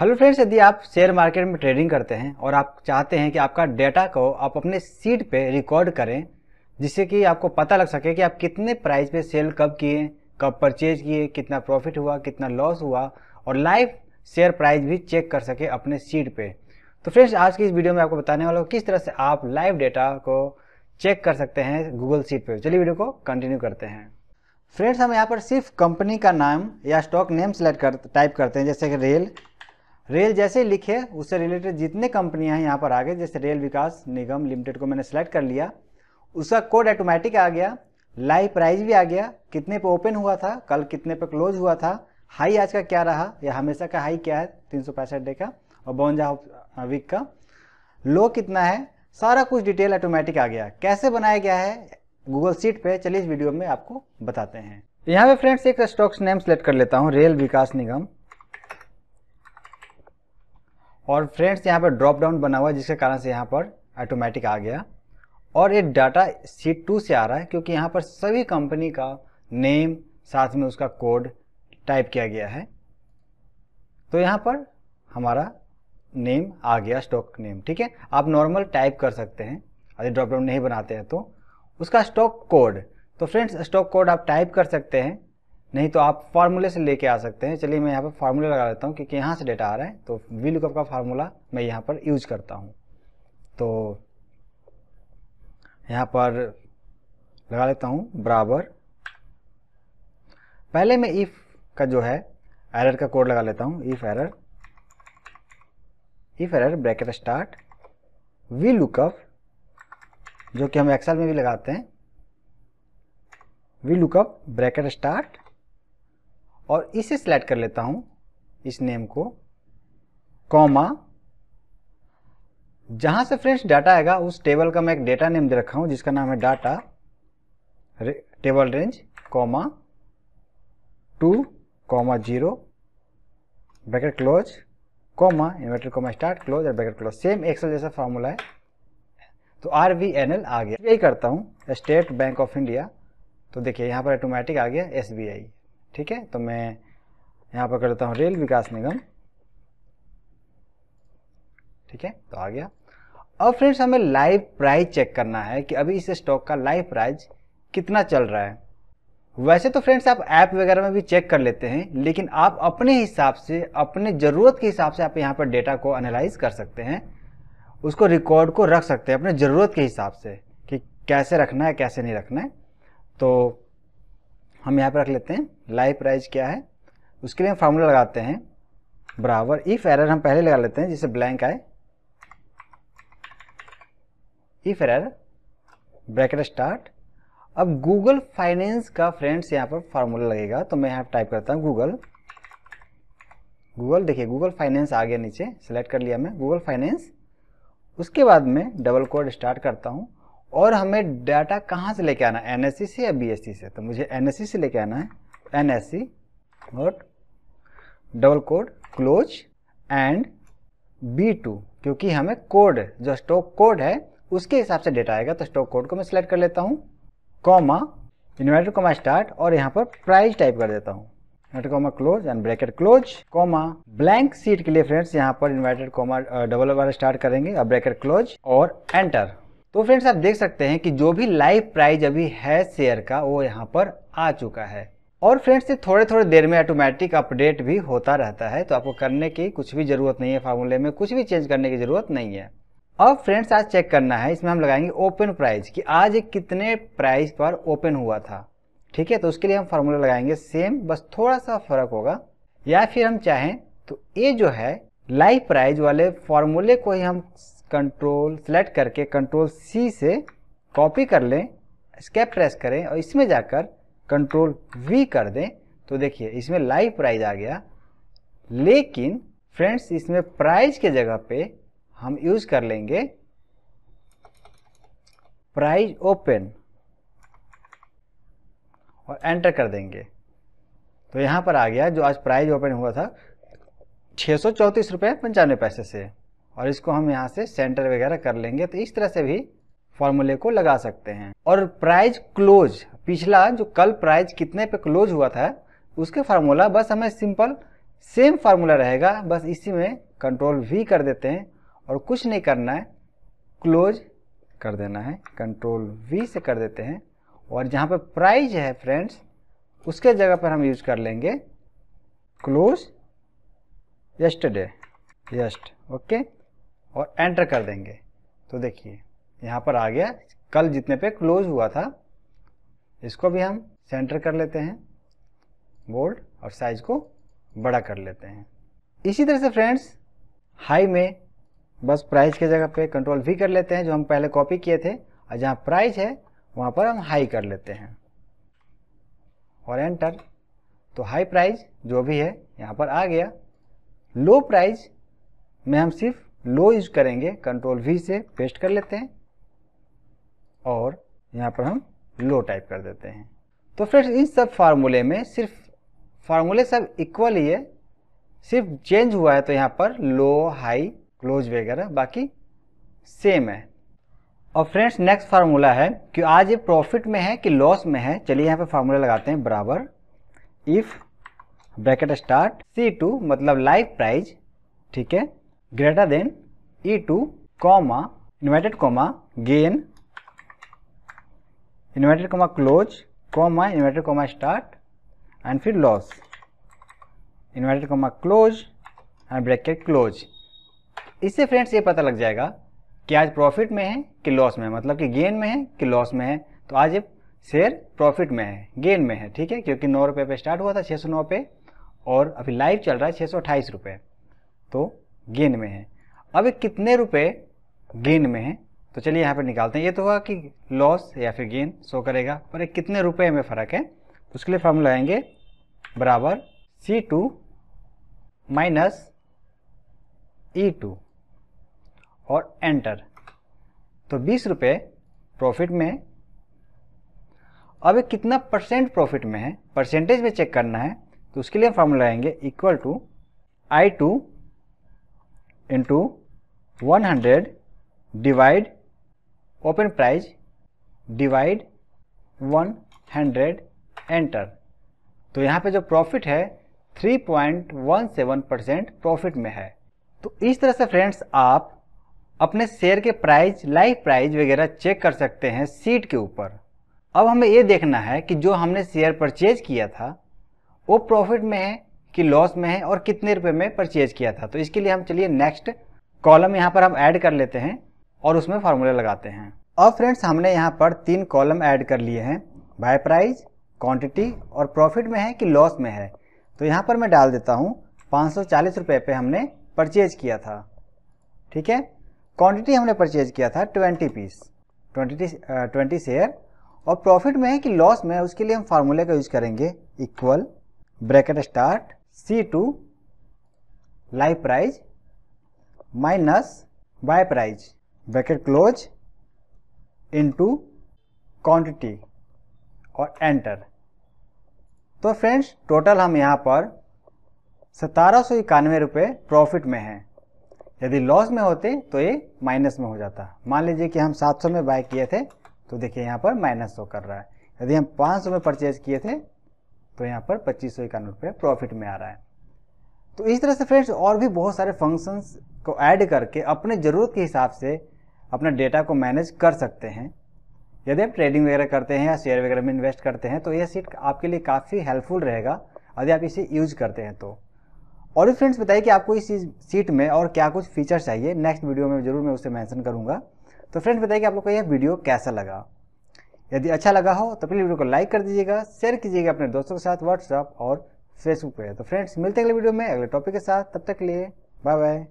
hello friends यदि आप share market में ट्रेडिंग करते हैं और आप चाहते हैं कि आपका डेटा को आप अपने सीट पे रिकॉर्ड करें जिससे कि आपको पता लग सके कि आप कितने प्राइस पे सेल कब किए कब परचेज किए कितना प्रॉफिट हुआ कितना लॉस हुआ और लाइव शेयर प्राइस भी चेक कर सके अपने सीट पे तो फ्रेंड्स आज की इस वीडियो में आपको बताने वाला हूँ किस तरह से आप लाइव डेटा को चेक कर सकते हैं गूगल सीट पर चलिए वीडियो को कंटिन्यू करते हैं फ्रेंड्स हम यहाँ पर सिर्फ कंपनी का नाम या स्टॉक नेम सेलेक्ट कर टाइप करते हैं जैसे कि रेल रेल जैसे लिखे उससे रिलेटेड जितने कंपनियां हैं यहाँ पर आ गए जैसे रेल विकास निगम लिमिटेड को मैंने सेलेक्ट कर लिया उसका कोड ऑटोमेटिक आ गया लाइव प्राइस भी आ गया कितने पे ओपन हुआ था कल कितने पे क्लोज हुआ था हाई आज का क्या रहा या हमेशा का हाई क्या है तीन सौ पैंसठ डे का और बवंजा वीक का लो कितना है सारा कुछ डिटेल ऑटोमेटिक आ गया कैसे बनाया गया है गूगल सीट पर चलिए इस वीडियो में आपको बताते हैं यहाँ पे फ्रेंड्स एक स्टॉक्स नेम सेलेक्ट कर लेता हूँ रेल विकास निगम और फ्रेंड्स यहाँ पर ड्रॉप डाउन बना हुआ है जिसके कारण से यहाँ पर ऑटोमेटिक आ गया और ये डाटा सीट टू से आ रहा है क्योंकि यहाँ पर सभी कंपनी का नेम साथ में उसका कोड टाइप किया गया है तो यहाँ पर हमारा नेम आ गया स्टॉक नेम ठीक है आप नॉर्मल टाइप कर सकते हैं अगर ड्रॉप डाउन नहीं बनाते हैं तो उसका स्टॉक कोड तो फ्रेंड्स स्टॉक कोड आप टाइप कर सकते हैं नहीं तो आप फार्मूले से लेके आ सकते हैं चलिए मैं यहाँ पर फार्मूला लगा लेता हूँ क्योंकि यहाँ से डेटा आ रहा है तो वी लुकअप का फार्मूला मैं यहाँ पर यूज करता हूँ तो यहाँ पर लगा लेता हूँ बराबर पहले मैं इफ़ का जो है एरर का कोड लगा लेता हूँ if error if error bracket start V lookup जो कि हम एक्सेल में भी लगाते हैं वी लुकअप ब्रैकेट स्टार्ट और इसे सेलेक्ट कर लेता हूं इस नेम को कॉमा जहां से फ्रेंड्स डाटा आएगा उस टेबल का मैं एक डेटा नेम दे रखा हूं जिसका नाम है data table range comma two comma zero bracket close comma inverted comma start close और ब्रैकेट क्लोज सेम एक्सेल जैसा फॉर्मूला है तो आर वी एन एल आ गया यही करता हूँ स्टेट बैंक ऑफ इंडिया तो देखिए यहाँ पर ऑटोमेटिक आ गया एस बी आई ठीक है तो मैं यहाँ पर करता हूँ रेल विकास निगम ठीक है तो आ गया अब फ्रेंड्स हमें लाइव प्राइस चेक करना है कि अभी इस स्टॉक का लाइव प्राइस कितना चल रहा है वैसे तो फ्रेंड्स आप ऐप वगैरह में भी चेक कर लेते हैं लेकिन आप अपने हिसाब से अपने ज़रूरत के हिसाब से आप यहाँ पर डेटा को एनालाइज कर सकते हैं उसको रिकॉर्ड को रख सकते हैं अपने ज़रूरत के हिसाब से कि कैसे रखना है कैसे नहीं रखना है तो हम यहाँ पर रख लेते हैं लाइव प्राइस क्या है उसके लिए हम फार्मूला लगाते हैं बराबर इफ एरर हम पहले लगा लेते हैं जिससे ब्लैंक आए इफ एरर ब्रैकेट स्टार्ट अब गूगल फाइनेंस का फ्रेंड्स यहाँ पर फार्मूला लगेगा तो मैं यहाँ टाइप करता हूँ गूगल गूगल देखिए गूगल फाइनेंस आ गया नीचे सेलेक्ट कर लिया मैं गूगल फाइनेंस उसके बाद में डबल कोड स्टार्ट करता हूँ और हमें डाटा कहाँ से लेके आना है एन से या बी से तो मुझे एन से लेके आना है N S C note double quote close and B two क्योंकि हमें कोड जो स्टॉक कोड है उसके हिसाब से डेटा आएगा तो स्टॉक कोड को मैं सिलेक्ट कर लेता हूँ कॉमा इन्वर्टर कॉमा स्टार्ट और यहाँ पर प्राइस टाइप कर देता हूँ inverted comma close and bracket close comma blank sheet के लिए फ्रेंड्स यहाँ पर इन्वर्टर कॉमा डबल वाला स्टार्ट करेंगे और ब्रैकेट क्लोज और एंटर तो फ्रेंड्स आप देख सकते हैं कि जो भी लाइव प्राइज अभी है शेयर का वो यहाँ पर आ चुका है और फ्रेंड्स ये थोड़े थोड़े देर में ऑटोमेटिक अपडेट भी होता रहता है तो आपको करने की कुछ भी ज़रूरत नहीं है फार्मूले में कुछ भी चेंज करने की ज़रूरत नहीं है अब फ्रेंड्स आज चेक करना है इसमें हम लगाएंगे ओपन प्राइस कि आज कितने प्राइस पर ओपन हुआ था ठीक है तो उसके लिए हम फार्मूला लगाएंगे सेम बस थोड़ा सा फर्क होगा या फिर हम चाहें तो ये जो है लाइव प्राइज वाले फार्मूले को ही हम कंट्रोल सेलेक्ट करके कंट्रोल सी से कॉपी कर लें स्केप प्रेस करें और इसमें जाकर कंट्रोल वी कर दें तो देखिए इसमें लाइव प्राइज आ गया लेकिन फ्रेंड्स इसमें प्राइज के जगह पे हम यूज कर लेंगे प्राइज ओपन और एंटर कर देंगे तो यहाँ पर आ गया जो आज प्राइज ओपन हुआ था छः सौ चौंतीस रुपये पंचानवे पैसे से और इसको हम यहाँ से सेंटर वगैरह कर लेंगे तो इस तरह से भी फॉर्मूले को लगा सकते हैं और प्राइज क्लोज पिछला जो कल प्राइज कितने पे क्लोज हुआ था उसके फार्मूला बस हमें सिंपल सेम फार्मूला रहेगा बस इसी में कंट्रोल वी कर देते हैं और कुछ नहीं करना है क्लोज कर देना है कंट्रोल वी से कर देते हैं और जहाँ पर प्राइज है फ्रेंड्स उसके जगह पर हम यूज कर लेंगे क्लोज यस्टरडे यस्ट ओके और एंटर कर देंगे तो देखिए यहाँ पर आ गया कल जितने पे क्लोज हुआ था इसको भी हम सेंटर कर लेते हैं बोल्ड और साइज को बड़ा कर लेते हैं इसी तरह से फ्रेंड्स हाई में बस प्राइस के जगह पे कंट्रोल भी कर लेते हैं जो हम पहले कॉपी किए थे और जहाँ प्राइस है वहाँ पर हम हाई कर लेते हैं और एंटर तो हाई प्राइस जो भी है यहाँ पर आ गया लो प्राइस में हम सिर्फ लो यूज करेंगे कंट्रोल वी से पेस्ट कर लेते हैं और यहाँ पर हम लो टाइप कर देते हैं तो फ्रेंड्स इन सब फार्मूले में सिर्फ फार्मूले सब इक्वल ही है सिर्फ चेंज हुआ है तो यहाँ पर लो हाई क्लोज वगैरह बाकी सेम है और फ्रेंड्स नेक्स्ट फार्मूला है कि आज ये प्रॉफिट में है कि लॉस में है चलिए यहाँ पे फार्मूला लगाते हैं बराबर if bracket start C two मतलब लाइव प्राइज ठीक है greater than E2 comma inverted comma gain inverted comma close comma inverted comma start and फिर loss inverted comma close and bracket close इससे फ्रेंड्स ये पता लग जाएगा कि आज प्रॉफिट में है कि लॉस में है मतलब कि गेन में है कि लॉस में है तो आज ये शेयर प्रॉफिट में है गेन में है ठीक है क्योंकि नौ रुपये पे स्टार्ट हुआ था छः सौ नौ पे और अभी लाइव चल रहा है छः सौ अट्ठाईस रुपये तो गेन में है अब ये कितने रुपए गेन में है तो चलिए यहाँ पर निकालते हैं ये तो हुआ कि लॉस या फिर गेन शो करेगा पर एक कितने रुपए में फ़र्क है उसके लिए फॉर्मूला आएंगे बराबर C two minus E two और एंटर तो बीस रुपये प्रॉफिट में है अब ये कितना परसेंट प्रॉफिट में है परसेंटेज में चेक करना है तो उसके लिए फॉर्मूला आएंगे equal to I two into one hundred divide open price divide one hundred enter तो यहाँ पे जो प्रॉफिट है 3.17 परसेंट प्रॉफिट में है तो इस तरह से फ्रेंड्स आप अपने शेयर के प्राइस लाइव प्राइस वगैरह चेक कर सकते हैं सीट के ऊपर अब हमें ये देखना है कि जो हमने शेयर परचेज किया था वो प्रॉफिट में है कि लॉस में है और कितने रुपए में परचेज किया था तो इसके लिए हम चलिए नेक्स्ट कॉलम यहाँ पर हम ऐड कर लेते हैं और उसमें फार्मूला लगाते हैं और फ्रेंड्स हमने यहाँ पर तीन कॉलम ऐड कर लिए हैं बाय प्राइज क्वांटिटी और प्रॉफिट में है कि लॉस में है तो यहाँ पर मैं डाल देता हूँ पाँच सौ पे हमने परचेज किया था ठीक है क्वांटिटी हमने परचेज किया था twenty piece twenty twenty share और प्रॉफिट में है कि लॉस में है उसके लिए हम फार्मूले का यूज करेंगे equal bracket start C two price price minus buy price close close quantity quantity और एंटर तो फ्रेंड्स टोटल हम यहाँ पर सतारह सौ इक्यानवे रुपये प्रॉफिट में हैं यदि लॉस में होते तो ये माइनस में हो जाता मान लीजिए कि हम 700 में बाय किए थे तो देखिए यहाँ पर माइनस शो कर रहा है यदि हम 500 में परचेज किए थे तो यहाँ पर पच्चीस सौ इक्यानवे रुपये प्रॉफिट में आ रहा है तो इस तरह से फ्रेंड्स और भी बहुत सारे फंक्शंस को ऐड करके अपने ज़रूरत के हिसाब से अपना डेटा को मैनेज कर सकते हैं यदि आप ट्रेडिंग वगैरह करते हैं या शेयर वगैरह में इन्वेस्ट करते हैं तो यह सीट आपके लिए काफ़ी हेल्पफुल रहेगा यदि आप इसे यूज करते हैं तो और भी फ्रेंड्स बताइए कि आपको इस सीट में और क्या कुछ फीचर चाहिए नेक्स्ट वीडियो में जरूर मैं उसे मैंशन करूँगा तो फ्रेंड्स बताइए कि आप लोग को यह वीडियो कैसा लगा यदि अच्छा लगा हो तो प्लीज़ वीडियो को लाइक कर दीजिएगा शेयर कीजिएगा अपने दोस्तों के साथ व्हाट्सअप और फेसबुक पर तो फ्रेंड्स मिलते हैं अगले वीडियो में अगले टॉपिक के साथ तब तक के लिए बाय बाय